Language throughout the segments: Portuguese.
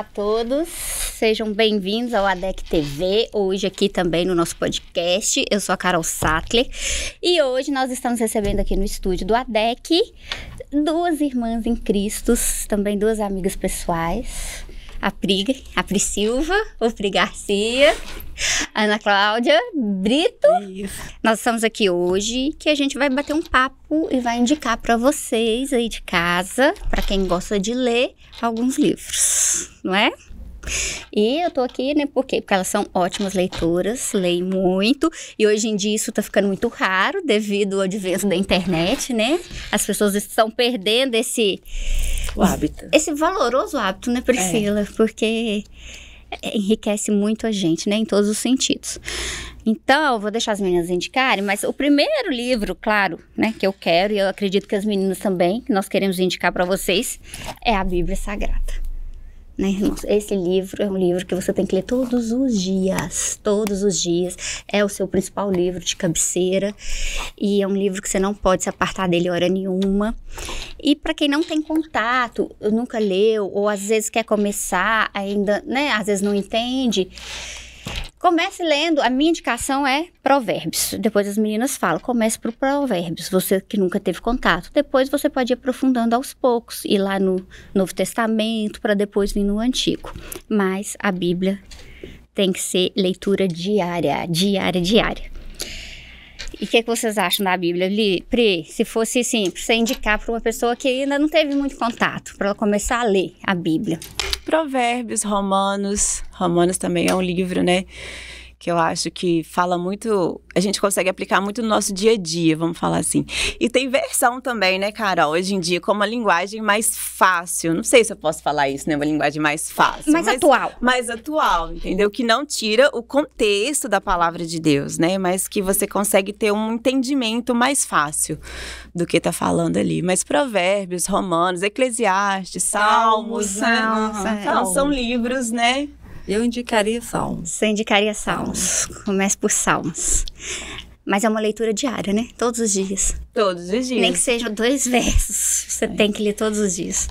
Olá a todos, sejam bem-vindos ao ADEC TV, hoje aqui também no nosso podcast. Eu sou a Carol Sattler e hoje nós estamos recebendo aqui no estúdio do ADEC duas irmãs em Cristo, também duas amigas pessoais a Pri, a Pri Silva, o Pri Garcia, a Ana Cláudia Brito. Isso. Nós estamos aqui hoje que a gente vai bater um papo e vai indicar para vocês aí de casa, para quem gosta de ler, alguns livros, não é? E eu tô aqui, né, por quê? Porque elas são ótimas leitoras, leem muito. E hoje em dia isso tá ficando muito raro devido ao advento da internet, né? As pessoas estão perdendo esse. O hábito. Esse valoroso hábito, né, Priscila? É. Porque enriquece muito a gente, né, em todos os sentidos. Então, vou deixar as meninas indicarem, mas o primeiro livro, claro, né, que eu quero e eu acredito que as meninas também, que nós queremos indicar para vocês, é a Bíblia Sagrada. Né, irmãos? Esse livro é um livro que você tem que ler todos os dias. Todos os dias. É o seu principal livro de cabeceira. E é um livro que você não pode se apartar dele hora nenhuma. E para quem não tem contato, nunca leu, ou às vezes quer começar, ainda, né? Às vezes não entende Comece lendo, a minha indicação é Provérbios. Depois as meninas falam, comece por Provérbios, você que nunca teve contato. Depois você pode ir aprofundando aos poucos, ir lá no Novo Testamento, para depois vir no Antigo. Mas a Bíblia tem que ser leitura diária, diária, diária. E o que, é que, vocês acham da Bíblia? Li, Pri, se fosse assim, para você indicar para uma pessoa que ainda não teve muito contato, para ela começar a ler a Bíblia. Provérbios, Romanos. Romanos também é um livro, né? que eu acho que fala muito. A gente consegue aplicar muito no nosso dia a dia, vamos falar assim. E tem versão também, né, Carol? Hoje em dia, como uma linguagem mais fácil. Não sei se eu posso falar isso, né? Uma linguagem mais fácil. Mais mas, atual. Mais atual, entendeu? Que não tira o contexto da palavra de Deus, né? Mas que você consegue ter um entendimento mais fácil do que tá falando ali. Mas provérbios, romanos, eclesiastes, salmos. salmos, salmos. Né? Então, são livros, né? Eu indicaria Salmos. Você indicaria Salmos. Comece por Salmos. Mas é uma leitura diária, né? Todos os dias. Todos os dias. Nem que sejam dois versos. Você é. tem que ler todos os dias.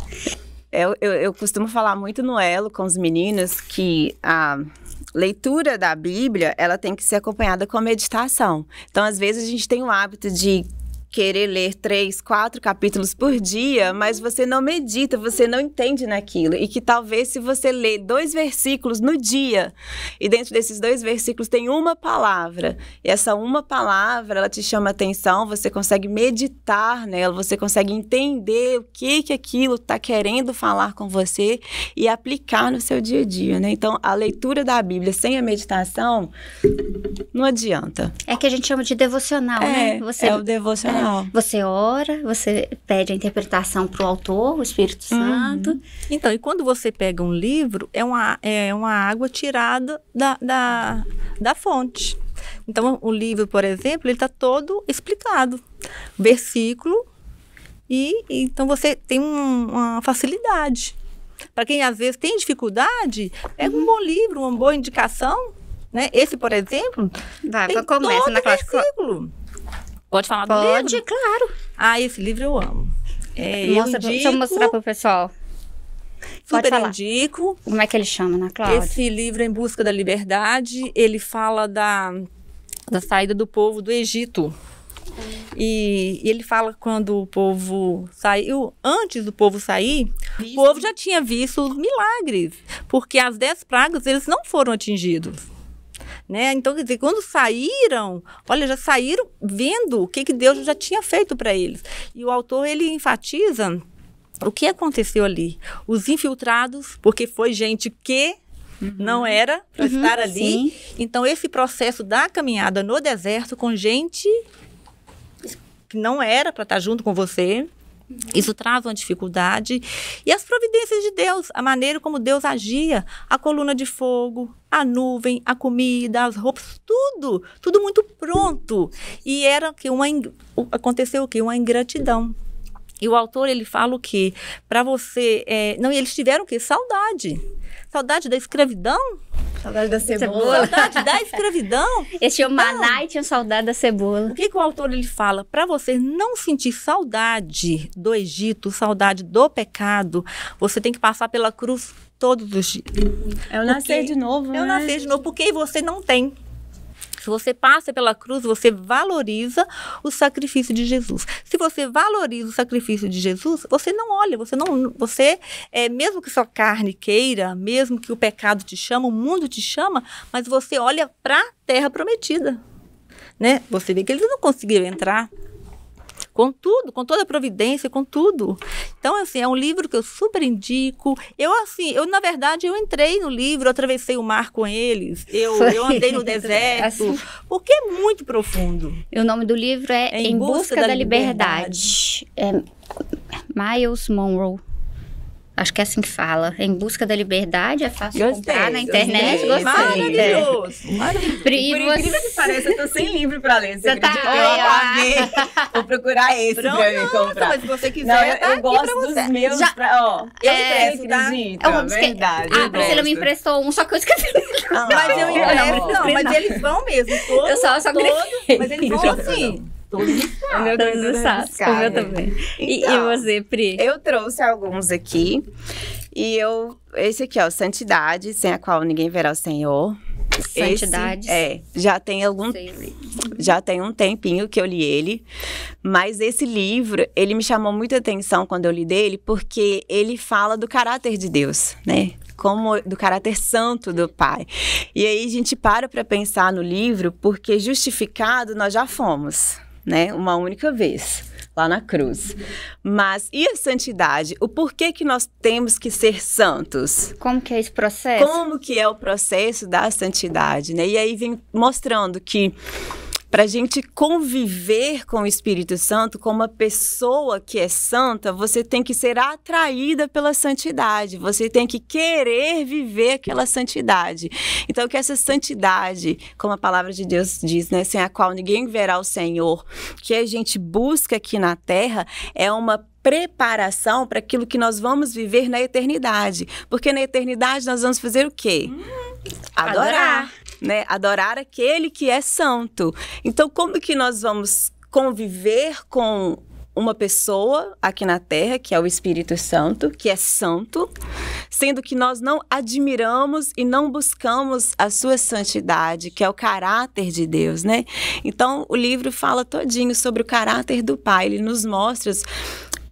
Eu, eu, eu, costumo falar muito no elo com os meninos que a leitura da Bíblia ela tem que ser acompanhada com a meditação. Então, às vezes, a gente tem o hábito de querer ler três, quatro capítulos por dia, mas uhum. você não medita, você não entende naquilo. E que talvez se você lê dois versículos no dia, e dentro desses dois versículos tem uma palavra, e essa uma palavra, ela te chama atenção, você consegue meditar nela, você consegue entender o que que aquilo está querendo falar com você e aplicar no seu dia a dia, né? Então, a leitura da Bíblia sem a meditação não adianta. É que a gente chama de devocional, né? é, né? Você... É o devocional. É Legal. Você ora, você pede a interpretação para o autor, o Espírito uhum. Santo. Uhum. Então, e quando você pega um livro, é uma, é uma água tirada da, da, da fonte. Então, o livro, por exemplo, ele está todo explicado. Versículo. E então você tem um, uma facilidade. Para quem às vezes tem dificuldade, é uhum. um bom livro, uma boa indicação. Né? Esse, por exemplo, Vai, tem começa todo na versículo. Pode falar Pode, do livro? Pode, claro. Ah, esse livro eu amo. É, Mostra, eu indico, deixa eu mostrar pro pessoal. Pode falar. indico. Como é que ele chama, na Cláudia? Esse livro, Em Busca da Liberdade, ele fala da, da saída do povo do Egito. E, e, ele fala quando o povo saiu, antes do povo sair, o povo já tinha visto os milagres, porque as dez pragas eles não foram atingidos. Né? Então, quer dizer, quando saíram, olha, já saíram vendo o que, que Deus já tinha feito para eles. E o autor, ele enfatiza o que aconteceu ali. Os infiltrados, porque foi gente que Uhum. não era para uhum, estar ali. Sim. Então, esse processo da caminhada no deserto com gente que não era para estar junto com você, Uhum. Isso traz uma dificuldade. E as providências de Deus, a maneira como Deus agia, a coluna de fogo, a nuvem, a comida, as roupas, tudo, tudo muito pronto. E era que uma aconteceu o que uma ingratidão. E o autor ele fala o que para você, é, não, eles tiveram o que saudade, saudade da escravidão Saudade da é cebola. Saudade da escravidão. Esse é o Manai, tinham saudade da cebola. O que, que o autor ele fala? Para você não sentir saudade do Egito, saudade do pecado, você tem que passar pela cruz todos os dias. É Eu é né, nascer de novo. Eu nasci nascer de novo, porque você não tem você passa pela cruz, você valoriza o sacrifício de Jesus. Se você valoriza o sacrifício de Jesus, você não olha, você não, você é mesmo que sua carne queira, mesmo que o pecado te chama, o mundo te chama, mas você olha para a terra prometida, né? Você vê que eles não conseguiram entrar com tudo, com toda a providência, com tudo. Então, assim, é um livro que eu super indico. Eu, assim, eu, na verdade, eu entrei no livro, eu atravessei o mar com eles, eu, eu andei no deserto, assim. porque é muito profundo. o nome do livro é, é em, Busca, Busca da, da, Liberdade. liberdade. É Miles Monroe. Acho que é assim que fala. Em busca da liberdade, é fácil gostei, comprar na internet. Gostei. gostei. Maravilhoso. Maravilhoso. Pri, por você... incrível que pareça, eu tô sem livro pra ler. Você, você tá... Eu apaguei. Vou procurar esse Pronto, pra eu comprar. Mas se você quiser, Não, eu, tá eu gosto dos meus. Já... Pra, ó, eu é, empresto, tá? Acredita, é é eu verdade. Ah, a Priscila me emprestou um, só que eu esqueci. Ah, mas eu empresto, não, mas eles vão mesmo. Todo, eu só, só todo, Mas eles vão assim. Todos os meu Todos os O meu também. Então, e, e então, você, Pri? Eu trouxe alguns aqui. E eu. Esse aqui, ó, Santidade, sem a qual ninguém verá o Senhor. Santidade. é, já tem algum Sei. já tem um tempinho que eu li ele, mas esse livro, ele me chamou muita atenção quando eu li dele, porque ele fala do caráter de Deus, né? Como do caráter santo do Pai. E aí a gente para para pensar no livro, porque justificado nós já fomos né? Uma única vez lá na cruz. Mas e a santidade? O porquê que nós temos que ser santos? Como que é esse processo? Como que é o processo da santidade, né? E aí vem mostrando que para a gente conviver com o Espírito Santo, com uma pessoa que é santa, você tem que ser atraída pela santidade, você tem que querer viver aquela santidade. Então, que essa santidade, como a palavra de Deus diz, né, sem a qual ninguém verá o Senhor, que a gente busca aqui na terra, é uma preparação para aquilo que nós vamos viver na eternidade. Porque na eternidade nós vamos fazer o quê? Hum, adorar. adorar né? Adorar aquele que é santo. Então, como que nós vamos conviver com uma pessoa aqui na Terra, que é o Espírito Santo, que é santo, sendo que nós não admiramos e não buscamos a sua santidade, que é o caráter de Deus, né? Então, o livro fala todinho sobre o caráter do Pai, ele nos mostra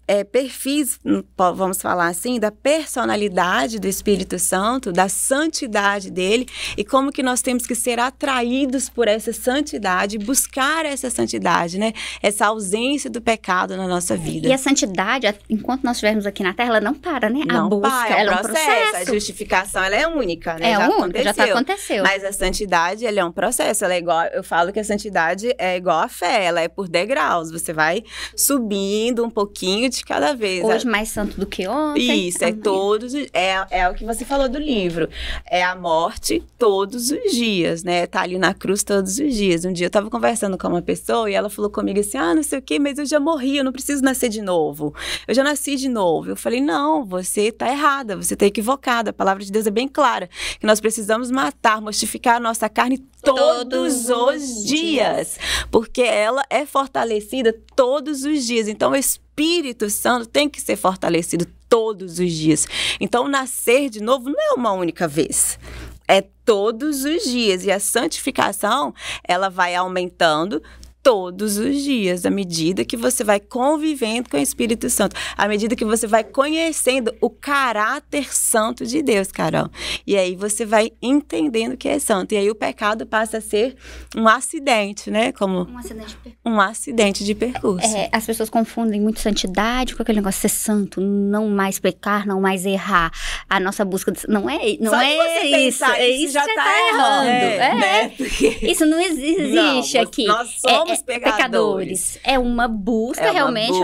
é, perfis, hum, vamos falar assim, da personalidade do Espírito Santo, da santidade dele e como que nós temos que ser atraídos por essa santidade, buscar essa santidade, né? Essa ausência do pecado na nossa vida. E a santidade, enquanto nós estivermos aqui na Terra, ela não para, né? Não a busca, para, é ela é um processo. processo. A justificação, ela é única, né? É já única, aconteceu. já tá aconteceu. Mas a santidade, ela é um processo, ela é igual, eu falo que a santidade é igual a fé, ela é por degraus, você vai subindo um pouquinho de cada vez. Hoje mais santo do que ontem. Isso, é todos. É, é o que você falou do livro. É a morte todos os dias, né? Tá ali na cruz todos os dias. Um dia eu tava conversando com uma pessoa e ela falou comigo assim: ah, não sei o quê, mas eu já morri, eu não preciso nascer de novo. Eu já nasci de novo. Eu falei: não, você tá errada, você tá equivocada. A palavra de Deus é bem clara que nós precisamos matar, mortificar a nossa carne todos, todos os dias, dias, porque ela é fortalecida todos os dias. Então, eu Espírito Santo tem que ser fortalecido todos os dias. Então, nascer de novo não é uma única vez. É todos os dias. E a santificação, ela vai aumentando todos os dias, à medida que você vai convivendo com o Espírito Santo, à medida que você vai conhecendo o caráter santo de Deus, Carol. E aí você vai entendendo que é santo. E aí o pecado passa a ser um acidente, né? Como um acidente de percurso. Um acidente de percurso. É, as pessoas confundem muito santidade com aquele negócio de ser santo, não mais pecar, não mais errar. A nossa busca de... não é, não Só é isso. Pensar, isso é já está tá errando. É, é. Né? Porque... É, isso não existe não, aqui. Nós somos é, pecadores. pecadores. É uma busca é uma realmente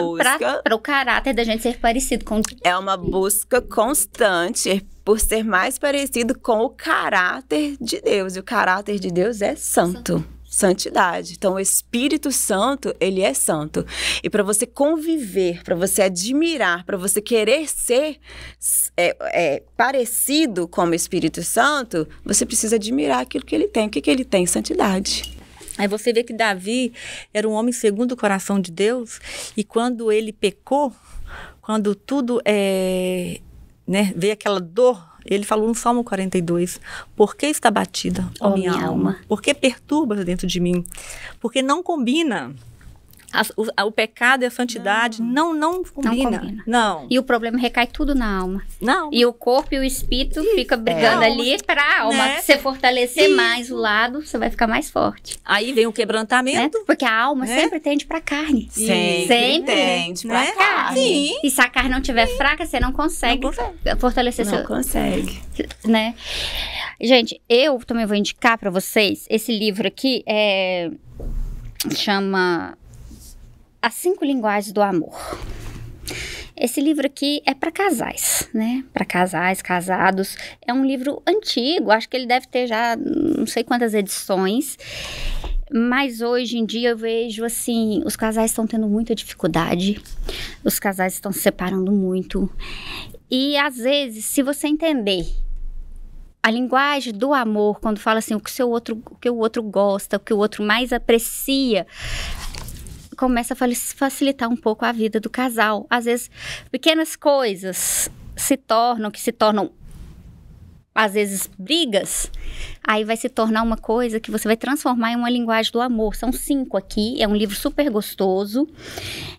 para o caráter da gente ser parecido com. É uma busca constante por ser mais parecido com o caráter de Deus. E o caráter de Deus é santo. santo santidade. Então, o Espírito Santo, ele é santo. E para você conviver, para você admirar, para você querer ser é, é, parecido com o Espírito Santo, você precisa admirar aquilo que ele tem. O que, que ele tem? Santidade. Aí você vê que Davi era um homem segundo o coração de Deus, e quando ele pecou, quando tudo é, né, veio aquela dor, ele falou no Salmo 42: Por que está batida, ó oh, minha, minha alma? alma? Por que perturbas dentro de mim? Porque não combina a, o, a, o, pecado e a santidade não não, não, combina. não combina. Não E o problema recai tudo na alma. Não. E o corpo e o espírito Isso. fica brigando é. ali para a alma. Né? Se você fortalecer Isso. mais o lado, você vai ficar mais forte. Aí vem o quebrantamento. Né? Porque a alma né? sempre tende para carne. Sempre. Sempre tende para né? carne. Sim. E se a carne não tiver Sim. fraca, você não consegue, não consegue. fortalecer não seu... consegue. Né? Gente, eu também vou indicar para vocês esse livro aqui é chama as Cinco Linguagens do Amor. Esse livro aqui é para casais, né? Para casais, casados. É um livro antigo, acho que ele deve ter já não sei quantas edições. Mas hoje em dia eu vejo assim, os casais estão tendo muita dificuldade. Os casais estão se separando muito. E às vezes, se você entender a linguagem do amor, quando fala assim, o que seu outro, o que o outro gosta, o que o outro mais aprecia, começa a facilitar um pouco a vida do casal. Às vezes, pequenas coisas se tornam, que se tornam às vezes brigas, aí vai se tornar uma coisa que você vai transformar em uma linguagem do amor. São cinco aqui, é um livro super gostoso.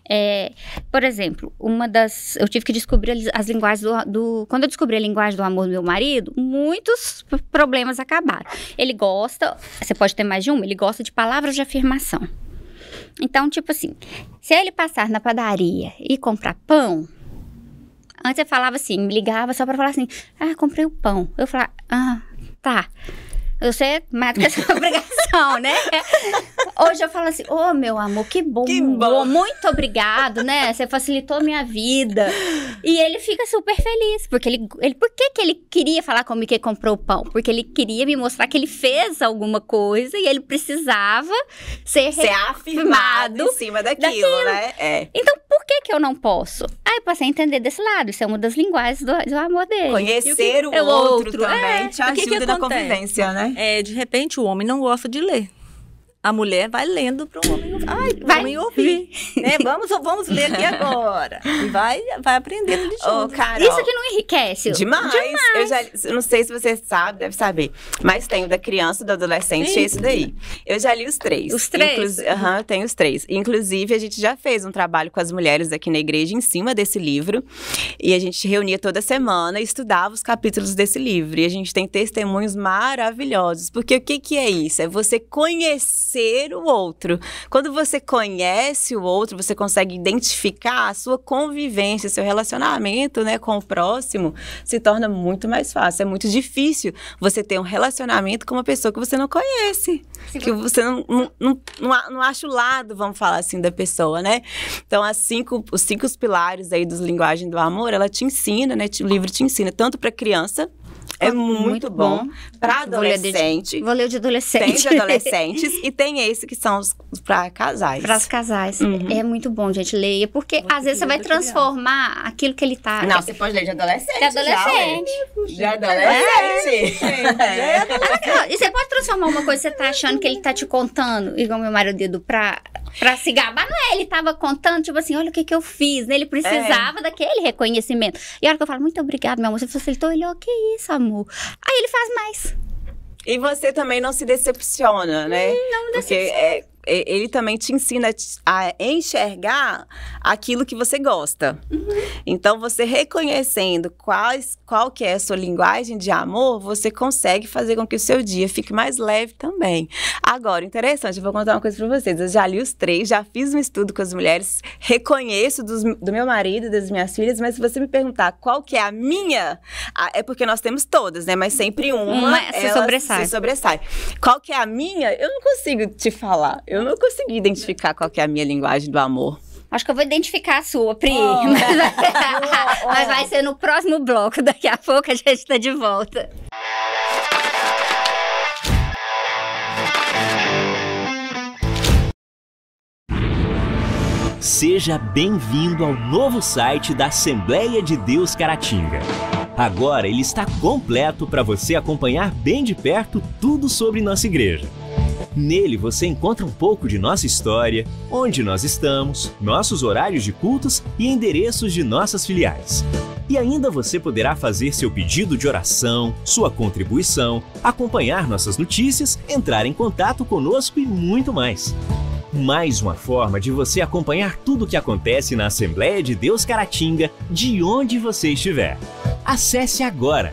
É, por exemplo, uma das. Eu tive que descobrir as linguagens do, do, Quando eu descobri a linguagem do amor do meu marido, muitos problemas acabaram. Ele gosta, você pode ter mais de uma, ele gosta de palavras de afirmação. Então, tipo assim, se ele passar na padaria e comprar pão, antes eu falava assim, me ligava só para falar assim: "Ah, comprei o pão". Eu falava: "Ah, tá". Você mata com essa obrigação, né? Hoje eu falo assim, ô oh, meu amor, que bom, que bom. Muito obrigado, né? Você facilitou minha vida. E ele fica super feliz, porque ele. ele por que, que ele queria falar comigo que comprou o pão? Porque ele queria me mostrar que ele fez alguma coisa e ele precisava ser, ser afirmado em cima daquilo, daquilo. né? É. Então, por que, que eu não posso? Aí eu passei a entender desse lado. Isso é uma das linguagens do, do amor dele. Conhecer o, que, o, outro, é, também te ajuda é, que que na convivência, né? É, de repente o homem não gosta de ler a mulher vai lendo para o homem, ai, vai. homem ouvir. né? Vamos, vamos ler aqui agora. E vai, vai aprendendo de oh, Isso que não enriquece. Demais. demais. Eu já, não sei se você sabe, deve saber. Mas tem o da criança, do adolescente, Sim. é isso daí. Eu já li os três. Os três? Aham, uhum, eu tenho os três. Inclusive, a gente já fez um trabalho com as mulheres aqui na igreja em cima desse livro. E a gente reunia toda semana e estudava os capítulos desse livro. E a gente tem testemunhos maravilhosos. Porque o que, que é isso? É você conhecer conhecer o outro. Quando você conhece o outro, você consegue identificar a sua convivência, seu relacionamento né, com o próximo, se torna muito mais fácil. É muito difícil você ter um relacionamento com uma pessoa que você não conhece, que você não, não, não, não, acha o lado, vamos falar assim, da pessoa, né? Então, as cinco, os cinco pilares aí dos linguagens do amor, ela te ensina, né? O livro te ensina tanto para criança é muito, muito bom, para adolescente. Vou ler, de, de adolescente. Tem de adolescentes e tem esse que são para casais. Para os casais. Uhum. É muito bom, gente, leia, porque muito às vezes você vai transformar criança. aquilo que ele tá. Não, você pode ler de adolescente. De adolescente. Já, é é. de adolescente. E você pode transformar uma coisa que você tá achando que ele tá te contando, igual meu marido, pra pra se gabar. Não é, ele tava contando, tipo assim, olha o que que eu fiz, né? Ele precisava é. daquele reconhecimento. E a hora que eu falo, muito obrigada, meu amor, você facilitou, ele, ó, oh, que isso, amor. Aí ele faz mais. E você também não se decepciona, né? Não, não me decepciona. Porque é, ele também te ensina a enxergar aquilo que você gosta. Uhum. Então, você reconhecendo quais, qual que é a sua linguagem de amor, você consegue fazer com que o seu dia fique mais leve também. Agora, interessante, eu vou contar uma coisa para vocês. Eu já li os três, já fiz um estudo com as mulheres, reconheço dos, do meu marido, das minhas filhas, mas se você me perguntar qual que é a minha, é porque nós temos todas, né? Mas sempre uma, uma se, sobressai. se sobressai. Qual que é a minha, eu não consigo te falar. Eu eu não consegui identificar qual é a minha linguagem do amor. Acho que eu vou identificar a sua, Pri. Oh. oh, oh. Mas vai ser no próximo bloco. Daqui a pouco a gente tá de volta. Seja bem-vindo ao novo site da Assembleia de Deus Caratinga. Agora ele está completo para você acompanhar bem de perto tudo sobre nossa igreja. Nele você encontra um pouco de nossa história, onde nós estamos, nossos horários de cultos e endereços de nossas filiais. E ainda você poderá fazer seu pedido de oração, sua contribuição, acompanhar nossas notícias, entrar em contato conosco e muito mais. Mais uma forma de você acompanhar tudo o que acontece na Assembleia de Deus Caratinga, de onde você estiver. Acesse agora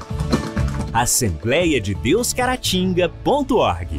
assembleiadeuscaratinga.org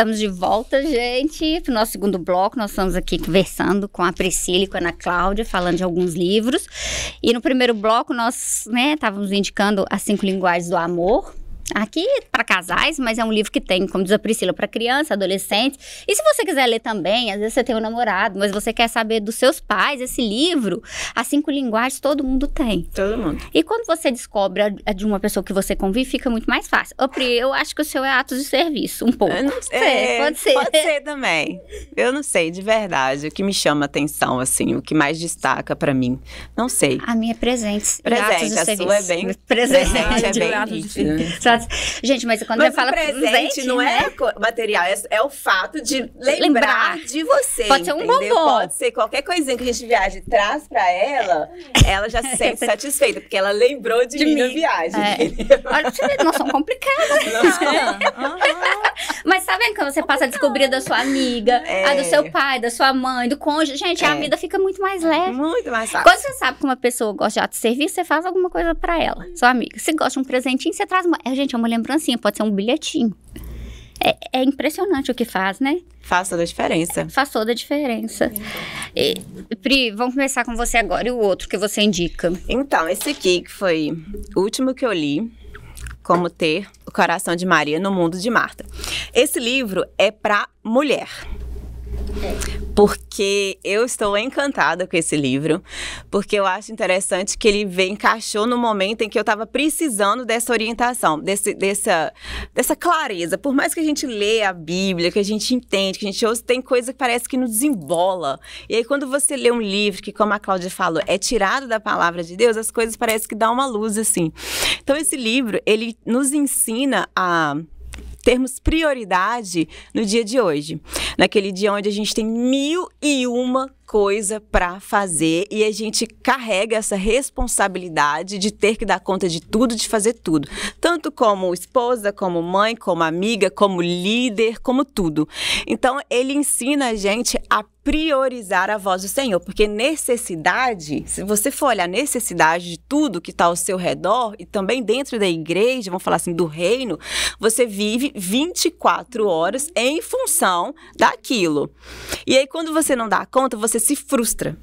Estamos de volta, gente, para o nosso segundo bloco. Nós estamos aqui conversando com a Priscila e com a Ana Cláudia, falando de alguns livros. E no primeiro bloco, nós né, estávamos indicando as cinco linguagens do amor. Aqui para casais, mas é um livro que tem, como diz a Priscila, para criança, adolescente. E se você quiser ler também, às vezes você tem um namorado, mas você quer saber dos seus pais, esse livro, as cinco linguagens, todo mundo tem. Todo mundo. E quando você descobre a, de uma pessoa que você convive, fica muito mais fácil. Ô, Pri, eu acho que o seu é atos de serviço, um pouco. Eu não sei, é, pode ser. Pode ser também. Eu não sei, de verdade. O que me chama atenção, assim, o que mais destaca para mim. Não sei. A minha é presente. Presente, a serviço. sua é bem. Presente, presente é bem. Atos de serviço casa. Gente, mas quando mas eu falo presente, presente não é né? é material, é, é, o fato de lembrar, lembrar, de você. Pode ser um bombom. Pode ser qualquer coisinha que a gente viaje e traz pra ela, ela já se sente satisfeita, porque ela lembrou de, de mim na viagem. É. Olha, eu vê, não são complicadas. Não. Uhum. Mas sabe tá quando você passa a descobrir da sua amiga, a é. do seu pai, da sua mãe, do cônjuge. Gente, a vida fica muito mais leve. Muito mais fácil. Quando você sabe que uma pessoa gosta de ato serviço, você faz alguma coisa pra ela, sua amiga. Se gosta de um presentinho, você traz uma. Gente, gente, é uma lembrancinha, pode ser um bilhetinho. É, é, impressionante o que faz, né? Faz toda a diferença. Faz toda a diferença. E, Pri, vamos começar com você agora e o outro que você indica. Então, esse aqui que foi o último que eu li, Como Ter o Coração de Maria no Mundo de Marta. Esse livro é para mulher. Porque eu estou encantada com esse livro, porque eu acho interessante que ele vem encaixou no momento em que eu estava precisando dessa orientação, desse, dessa, dessa clareza. Por mais que a gente lê a Bíblia, que a gente entende, que a gente ouça, tem coisa que parece que nos desembola. E aí, quando você lê um livro que, como a Cláudia falou, é tirado da palavra de Deus, as coisas parecem que dá uma luz assim. Então, esse livro, ele nos ensina a termos prioridade no dia de hoje. Naquele dia onde a gente tem mil e uma coisa para fazer e a gente carrega essa responsabilidade de ter que dar conta de tudo, de fazer tudo. Tanto como esposa, como mãe, como amiga, como líder, como tudo. Então, ele ensina a gente a priorizar a voz do Senhor, porque necessidade, se você for olhar necessidade de tudo que está ao seu redor e também dentro da igreja, vamos falar assim, do reino, você vive 24 horas em função daquilo. E aí, quando você não dá conta, você se frustra.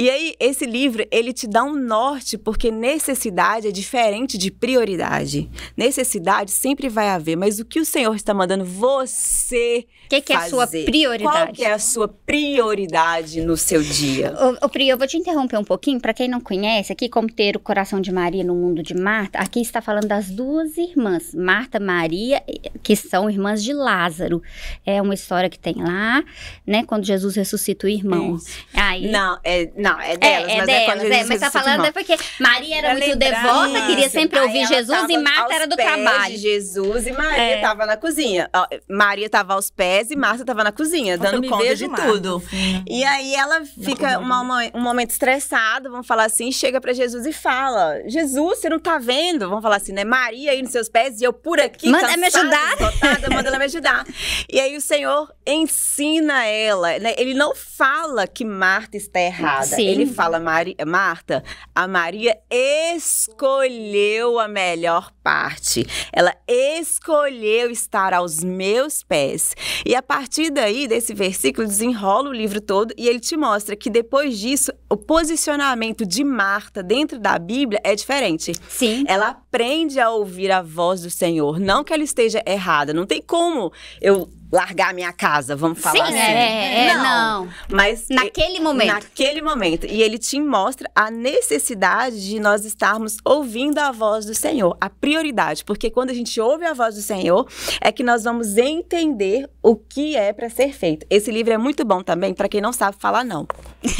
E aí, esse livro, ele te dá um norte, porque necessidade é diferente de prioridade. Necessidade sempre vai haver, mas o que o Senhor está mandando você O que, que é a sua prioridade? Qual é a sua prioridade no seu dia? Ô, ô Pri, eu vou te interromper um pouquinho. Para quem não conhece, aqui como ter o coração de Maria no mundo de Marta, aqui está falando das duas irmãs, Marta Maria, que são irmãs de Lázaro. É uma história que tem lá, né? Quando Jesus ressuscita o irmão. Aí... Não, é... Não não, é, é delas, é, é mas delas, quando Jesus é, Mas tá falando é porque Maria era muito devota, queria sempre ouvir Jesus e Marta era do trabalho. Jesus e Maria é. na cozinha. Maria estava aos pés e Marta estava na cozinha, eu dando conta de tudo. Assim, né? E aí ela fica uma, um momento estressado, vamos falar assim, chega para Jesus e fala: Jesus, você não tá vendo? Vamos falar assim, né? Maria aí nos seus pés e eu por aqui. Manda cansada, me ajudar. Esgotada, manda ela me ajudar. E aí o Senhor ensina ela, né? Ele não fala que Marta está errada. Sim. Ele fala, Mari, Marta, a Maria escolheu a melhor parte. Ela escolheu estar aos meus pés. E a partir daí, desse versículo, desenrola o livro todo e ele te mostra que depois disso, o posicionamento de Marta dentro da Bíblia é diferente. Sim. Ela aprende a ouvir a voz do Senhor. Não que ela esteja errada. Não tem como eu largar minha casa, vamos falar Sim, assim. É, é, é, não. não. Mas naquele momento. Naquele momento. E ele te mostra a necessidade de nós estarmos ouvindo a voz do Senhor, a prioridade, porque quando a gente ouve a voz do Senhor, é que nós vamos entender o que é para ser feito. Esse livro é muito bom também para quem não sabe falar não.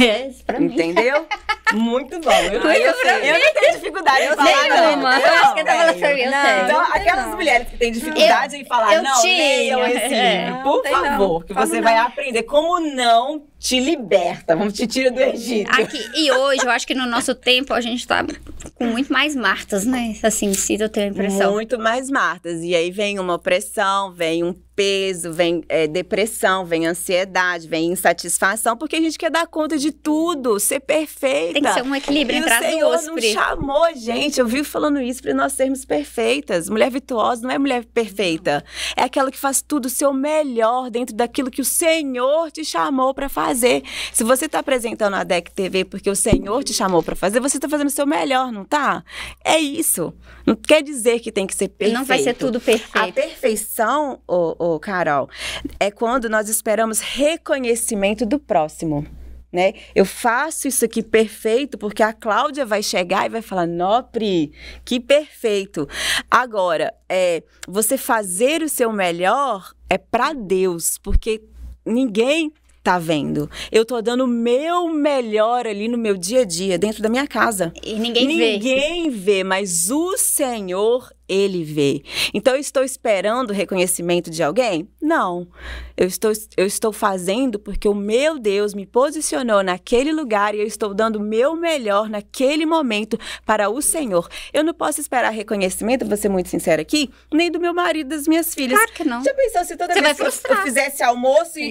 É, pra mim. Entendeu? Muito bom. Eu, muito eu, eu, não tenho dificuldade em falar não. Eu acho que eu tava falando pra mim, não, Então, aquelas mulheres que têm dificuldade eu, em falar eu não, tinha. eu ensino. É por favor, não. que você não? vai aprender como não te liberta, vamos te tirar do Egito. Aqui, e hoje, eu acho que no nosso tempo a gente tá com muito mais Martas, né? Assim, se eu tenho a impressão. Muito mais Martas. E aí vem uma opressão, vem um peso, vem é, depressão, vem ansiedade, vem insatisfação, porque a gente quer dar conta de tudo, ser perfeita. Tem que ser um equilíbrio e entre as Senhor duas. O Senhor chamou, gente. Eu vivo falando isso para nós sermos perfeitas. Mulher virtuosa não é mulher perfeita. É aquela que faz tudo o seu melhor dentro daquilo que o Senhor te chamou para fazer fazer. Se você está apresentando a DEC TV porque o Senhor te chamou para fazer, você está fazendo o seu melhor, não tá? É isso. Não quer dizer que tem que ser perfeito. Não vai ser tudo perfeito. A perfeição, ô, Carol, é quando nós esperamos reconhecimento do próximo. Né? Eu faço isso aqui perfeito porque a Cláudia vai chegar e vai falar: Nopri, que perfeito. Agora, é, você fazer o seu melhor é para Deus, porque ninguém tá vendo. Eu tô dando o meu melhor ali no meu dia a dia, dentro da minha casa. E ninguém, ninguém vê. Ninguém vê, mas o Senhor, ele vê. Então eu estou esperando o reconhecimento de alguém? Não. Eu estou, eu estou fazendo porque o meu Deus me posicionou naquele lugar e eu estou dando o meu melhor naquele momento para o Senhor. Eu não posso esperar reconhecimento, vou ser muito sincera aqui, nem do meu marido, das minhas filhas. Claro que não. Já pensou se toda Você vez que eu, eu, fizesse almoço e.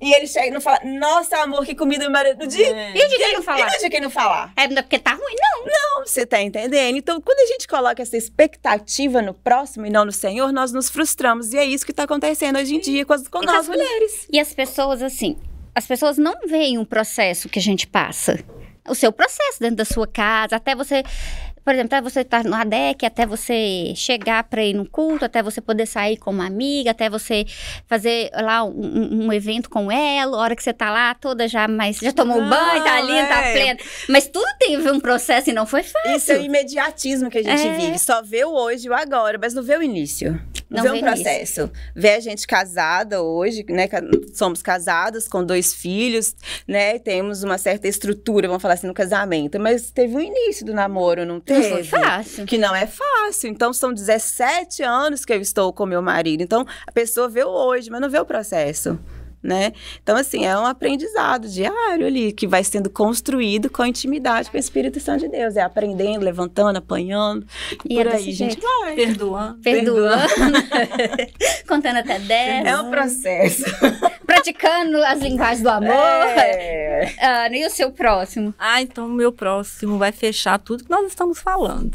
E ele chega e não fala, nossa, amor, que comida maravilhosa. É. E o de quem não falar? E o de quem não falar? É porque tá ruim, não. Não, você tá entendendo? Então, quando a gente coloca essa expectativa no próximo e não no Senhor, nós nos frustramos. E é isso que tá acontecendo hoje em dia com, as, com nós as mulheres. E as pessoas, assim, as pessoas não veem o processo que a gente passa. O seu processo dentro da sua casa, até você por exemplo, até você estar tá no ADEC, até você chegar para ir no culto, até você poder sair com uma amiga, até você fazer lá um, um evento com ela, a hora que você tá lá toda já, mas já tomou não, banho, tá linda, tá é. tá plena. Mas tudo teve um processo e não foi fácil. Isso é o imediatismo que a gente é. vive. Só vê o hoje e o agora, mas não vê o início. Não vê um processo. Isso. Vê a gente casada hoje, né? Somos casadas com dois filhos, né? Temos uma certa estrutura, vamos falar assim, no casamento. Mas teve um início do namoro, não teve? Não foi fácil. Que não é fácil. Então, são 17 anos que eu estou com meu marido. Então, a pessoa vê o hoje, mas não vê o processo né? Então, assim, é um aprendizado diário ali que vai sendo construído com a intimidade com o Espírito Santo de Deus. É aprendendo, levantando, apanhando. E, e é aí, gente vai. Perdoando. Perdoando. Contando até 10. É um processo. Praticando as linguagens do amor. É. Ana, ah, e o seu próximo? Ah, então o meu próximo vai fechar tudo que nós estamos falando.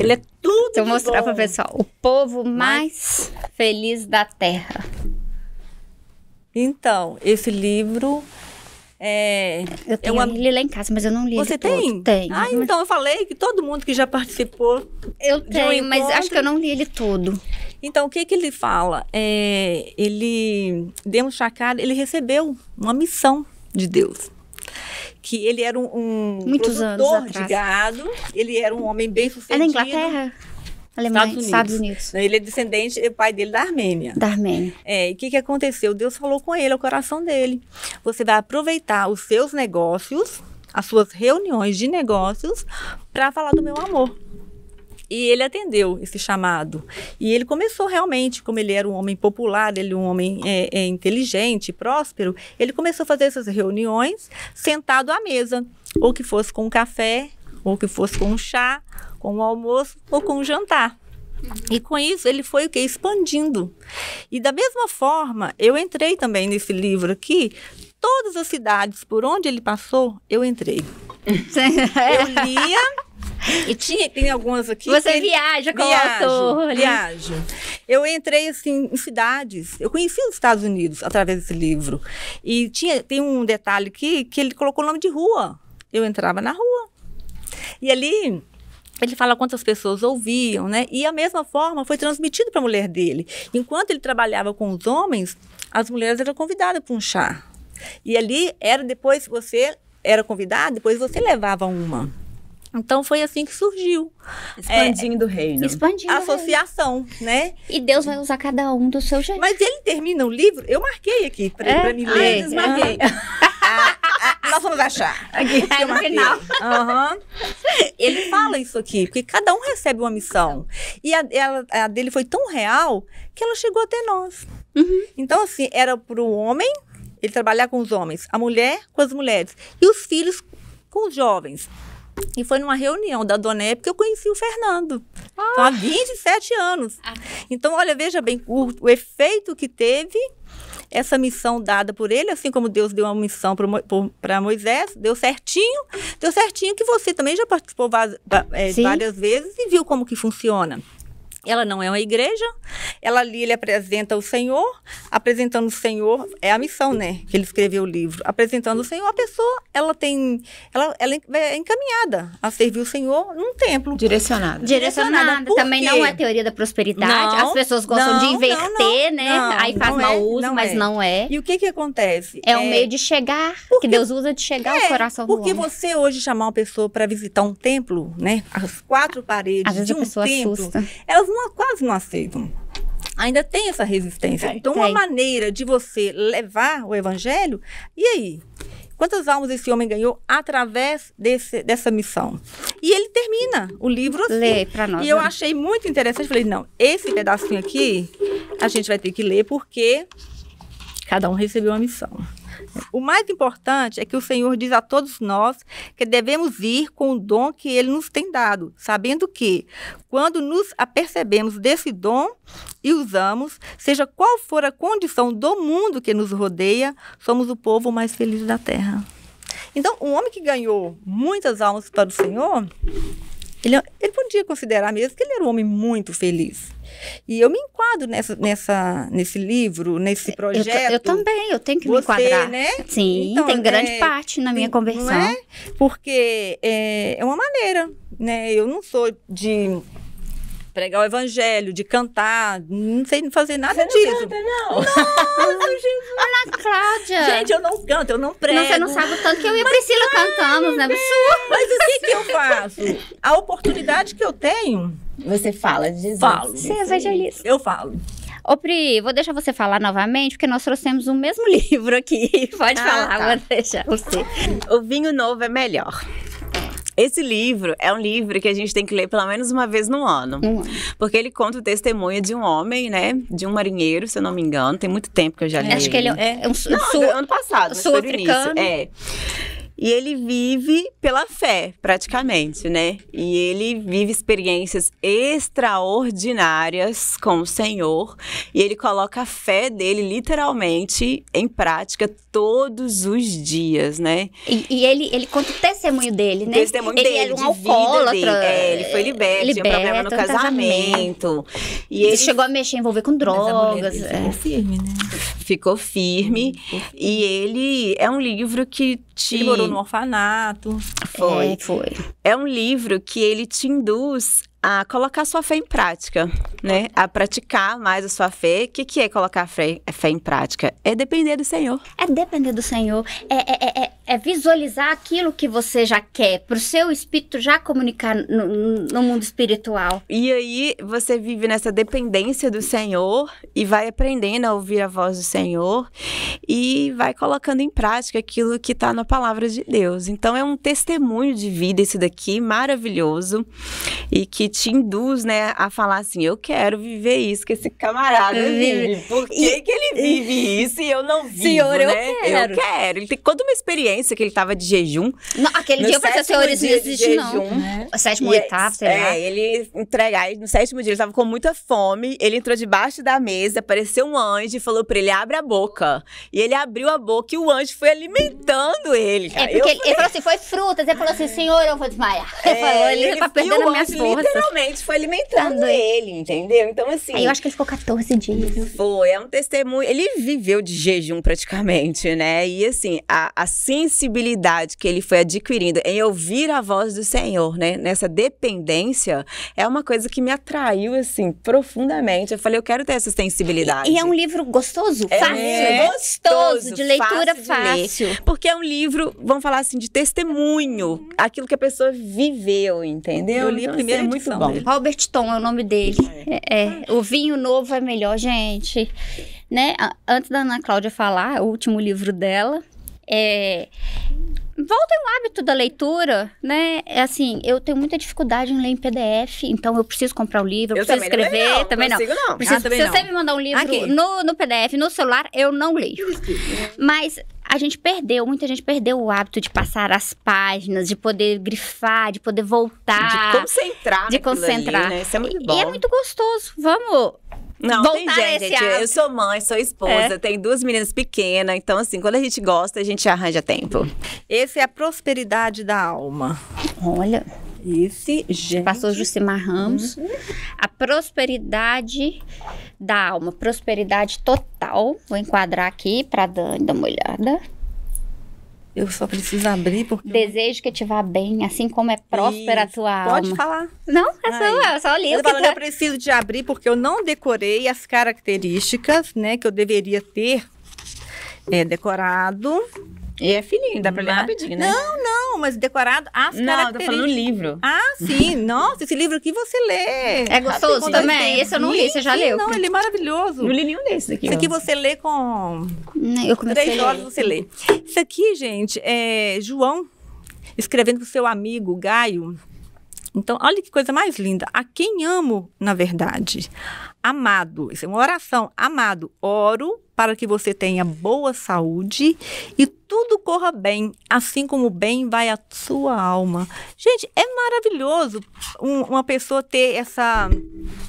Ele é tudo. Então, vou mostrar para o pessoal. O povo mais, mais feliz da Terra. Então, esse livro é, eu é tenho é uma... ele lá em casa, mas eu não li Você tem? Todo. Ah, então eu falei que todo mundo que já participou. Eu tenho, um mas acho que eu não li ele todo. Então, o que que ele fala? É, ele, Demos Chacada, ele recebeu uma missão de Deus. Que ele era um, um Muitos produtor anos atrás. de gado, ele era um homem bem é sucedido. Era na Inglaterra? Alemanha, Estados Unidos. Estados Unidos. Ele é descendente, o é pai dele da Armênia. Da Armênia. É, e o que, que aconteceu? Deus falou com ele, ao coração dele. Você vai aproveitar os seus negócios, as suas reuniões de negócios, para falar do meu amor. E ele atendeu esse chamado. E ele começou realmente, como ele era um homem popular, ele é um homem é, é, inteligente, próspero, ele começou a fazer essas reuniões sentado à mesa, ou que fosse com um café, ou que fosse com um chá, com o almoço ou com o jantar. E com isso ele foi o que expandindo. E da mesma forma, eu entrei também nesse livro aqui, todas as cidades por onde ele passou, eu entrei. eu lia e tinha, tem algumas aqui. Você viaja com viajo, o autor. Né? Viajo. Eu entrei, assim, em cidades. Eu conheci os Estados Unidos através desse livro. E tinha, tem um detalhe aqui que ele colocou o nome de rua. Eu entrava na rua. E ali ele fala quantas pessoas ouviam, né? E a mesma forma foi transmitido para a mulher dele. Enquanto ele trabalhava com os homens, as mulheres eram convidadas para um chá. E ali era depois você era convidado, depois você levava uma. Então foi assim que surgiu. Expandindo é, o reino. Expandindo. A associação, reino. né? E Deus vai usar cada um do seu jeito. Mas ele termina o livro, eu marquei aqui para é? me ler. Ah, é. desmarquei. Ah nós vamos achar. Aqui, é, no final. Uhum. Ele fala isso aqui, porque cada um recebe uma missão. E a, ela, a dele foi tão real que ela chegou até nós. Uhum. Então, assim, era para o homem, ele trabalhar com os homens, a mulher com as mulheres, e os filhos com os jovens. E foi numa reunião da Donep que eu conheci o Fernando. Ah. Então, há 27 ah. anos. Ah. Então, olha, veja bem o, o efeito que teve essa missão dada por ele, assim como Deus deu uma missão para Moisés, deu certinho, deu certinho que você também já participou várias, é, várias vezes e viu como que funciona. Ela não é uma igreja, ela ali ele apresenta o Senhor, apresentando o Senhor, é a missão, né, que ele escreveu o livro. Apresentando o Senhor, a pessoa, ela tem, ela, ela é, é encaminhada a servir o Senhor num templo. Direcionada. Direcionada, também não é teoria da prosperidade, não, as pessoas gostam não, de inverter, não, né, aí faz mau é, uso, mas é. não é. E o que que acontece? É, é um meio de chegar, porque, que Deus usa de chegar ao é, coração do homem. Porque você hoje chamar uma pessoa para visitar um templo, né, as quatro paredes Às de um templo, assusta. elas uma quase não aceitam. Ainda tem essa resistência. então, tem. uma maneira de você levar o evangelho, e aí? Quantas almas esse homem ganhou através desse, dessa missão? E ele termina o livro assim. Lê para nós. E eu né? achei muito interessante. Falei, não, esse pedacinho aqui a gente vai ter que ler porque cada um recebeu uma missão. O mais importante é que o Senhor diz a todos nós que devemos ir com o dom que Ele nos tem dado, sabendo que, quando nos apercebemos desse dom e usamos, seja qual for a condição do mundo que nos rodeia, somos o povo mais feliz da terra. Então, um homem que ganhou muitas almas para o Senhor ele, ele podia considerar mesmo que ele era um homem muito feliz. E eu me enquadro nessa, nessa, nesse livro, nesse projeto. Eu, eu também, eu tenho que Você, me enquadrar. Né? Sim, então, tem grande é, parte na minha é? conversão. é? Porque é, é uma maneira, né? Eu não sou de pregar o evangelho, de cantar, não sei fazer nada você disso. Não canta, não. não, gente. Ana Cláudia. Gente, eu não canto, eu não prego. Não, você não sabe o tanto que eu e a Priscila cantamos, né? Mas o que, que eu faço? A oportunidade que eu tenho. Você fala de Jesus. Falo. Você é evangelista. Eu falo. Ô, Pri, vou deixar você falar novamente, porque nós trouxemos o mesmo livro aqui. Pode ah, falar, tá. vou deixar você. O vinho novo é melhor. Esse livro é um livro que a gente tem que ler pelo menos uma vez no ano. Porque ele conta o testemunho de um homem, né? De um marinheiro, se eu não me engano. Tem muito tempo que eu já é. li. Acho ele. que ele é, um, não, um sul, é ano passado, sul-africano. É. E ele vive pela fé, praticamente, né? E ele vive experiências extraordinárias com o Senhor. E ele coloca a fé dele, literalmente, em prática todos os dias, né? E, e ele, ele conta o testemunho dele, né? O testemunho ele dele, era um de alcoólatra. Dele. É, ele foi liberto, liberto tinha problema no casamento. casamento. E ele, ele, chegou a mexer, envolver com drogas. Mas a mulher é. firme, né? Ficou firme. E ele é um livro que te. Ele morou no orfanato. Foi. É, foi. É um livro que ele te induz a colocar sua fé em prática, né? A praticar mais a sua fé. O que, que é colocar a fé, a fé em prática? É depender do Senhor. É depender do Senhor. É, é, é, é, é visualizar aquilo que você já quer, para o seu espírito já comunicar no, no mundo espiritual. E aí você vive nessa dependência do Senhor e vai aprendendo a ouvir a voz do Senhor e vai colocando em prática aquilo que está na palavra de Deus. Então é um testemunho de vida esse daqui, maravilhoso, e que te induz, né, a falar assim: eu quero viver isso que esse camarada vive. Por que, e, que ele vive isso e eu não vivo? Senhor, eu né? quero. Eu quero. Ele tem toda uma experiência que ele tava de jejum. Não, aquele dia eu pensei, senhor, não existe, jejum, não. Né? né? sétimo, e, oitavo, sei é, lá. É, ele entregar. No sétimo dia, ele tava com muita fome. Ele entrou debaixo da mesa, apareceu um anjo e falou pra ele: abre a boca. E ele abriu a boca e o anjo foi alimentando ele. É cara. É porque eu ele, falei... ele falou assim: foi frutas. Ele falou assim: senhor, eu vou desmaiar. É, ele falou, ele, ele tá perdendo minhas forças literalmente foi alimentando tá ele, entendeu? Então, assim. Aí eu acho que ele ficou 14 dias. Foi, é um testemunho. Ele viveu de jejum praticamente, né? E assim, a, a sensibilidade que ele foi adquirindo em ouvir a voz do Senhor, né? Nessa dependência, é uma coisa que me atraiu, assim, profundamente. Eu falei, eu quero ter essa sensibilidade. E, e é um livro gostoso? É fácil. É gostoso, de leitura fácil. fácil. Ler, porque é um livro, vamos falar assim, de testemunho. Aquilo que a pessoa viveu, entendeu? Eu li então, assim, é primeiro, é muito Robert Tom. Robert Tom é o nome dele. É. É, é. O vinho novo é melhor, gente. Né? Antes da Ana Cláudia falar, o último livro dela. É... Voltem ao hábito da leitura, né? É assim, eu tenho muita dificuldade em ler em PDF, então eu preciso comprar o livro, eu, preciso também escrever, não, também não. Consigo, não. Preciso, ah, também se não. você me mandar um livro no, no PDF, no celular, eu não leio. Né? Mas a gente perdeu, muita gente perdeu o hábito de passar as páginas, de poder grifar, de poder voltar. De concentrar. De concentrar. Ali, né? Isso é muito bom. E, é muito gostoso. Vamos não, Voltar tem gente, gente eu sou mãe, sou esposa, é. tenho duas meninas pequenas, então assim, quando a gente gosta, a gente arranja tempo. Esse é a prosperidade da alma. Olha, esse, gente. Pastor Jucimar Ramos. Uhum. A prosperidade da alma, prosperidade total. Vou enquadrar aqui para Dani dar uma olhada. Eu só preciso abrir porque. Desejo eu... que te vá bem, assim como é próspera Isso. a tua Pode alma. Pode falar. Não, é só é só li. Eu, tá... eu preciso de abrir porque eu não decorei as características né, que eu deveria ter é, decorado. E é fininho, dá pra ler mas... rapidinho, né? Não, não, mas decorado as não, características. Não, tô falando livro. Ah, sim. Nossa, esse livro aqui você lê. É gostoso também? Esse eu não li, você já leu? Não, ele é maravilhoso. Não li nenhum desses aqui. Esse aqui você lê com... Eu comecei Três horas você lê. Isso aqui, gente, é João escrevendo pro seu amigo Gaio então, olha que coisa mais linda. A quem amo, na verdade. Amado, isso é uma oração. Amado, oro para que você tenha boa saúde e tudo corra bem, assim como bem vai a sua alma. Gente, é maravilhoso uma pessoa ter essa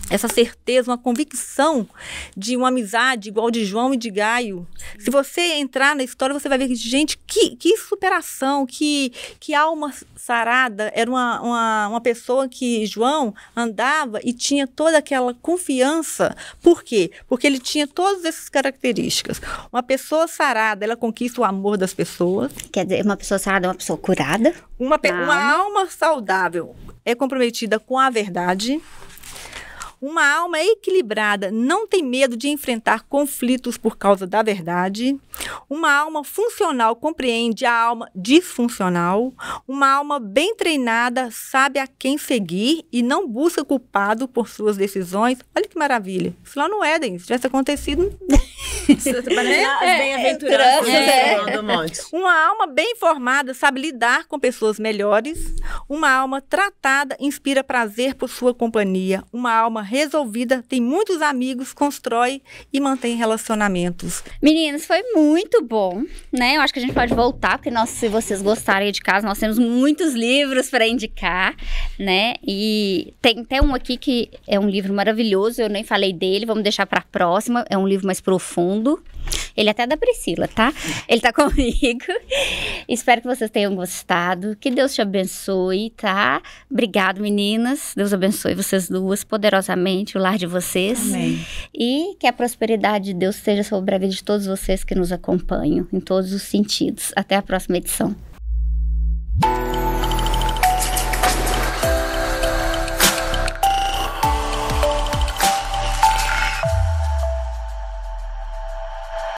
essa certeza, uma convicção de uma amizade igual de João e de Gaio. Se você entrar na história, você vai ver que, gente, que, que superação, que, que alma sarada. Era uma, uma, uma pessoa que João andava e tinha toda aquela confiança. Por quê? Porque ele tinha todas essas características. Uma pessoa sarada, ela conquista o amor das pessoas. Quer dizer, uma pessoa sarada é uma pessoa curada. Uma, ah. uma alma saudável é comprometida com a verdade uma alma equilibrada não tem medo de enfrentar conflitos por causa da verdade. Uma alma funcional compreende a alma disfuncional. Uma alma bem treinada sabe a quem seguir e não busca culpado por suas decisões. Olha que maravilha. Isso lá no Éden, se tivesse acontecido. Tá é, bem-aventuradas é, é, é. Uma alma bem formada sabe lidar com pessoas melhores. Uma alma tratada inspira prazer por sua companhia. Uma alma resolvida tem muitos amigos, constrói e mantém relacionamentos. Meninas, foi muito bom, né? Eu acho que a gente pode voltar, porque nós, se vocês gostarem de casa, nós temos muitos livros para indicar, né? E tem até um aqui que é um livro maravilhoso, eu nem falei dele, vamos deixar para a próxima. É um livro mais profundo fundo. Ele é até da Priscila, tá? Ele tá comigo. Espero que vocês tenham gostado. Que Deus te abençoe, tá? Obrigado, meninas. Deus abençoe vocês duas poderosamente, o lar de vocês. Amém. E que a prosperidade de Deus seja sobre a vida de todos vocês que nos acompanham, em todos os sentidos. Até a próxima edição.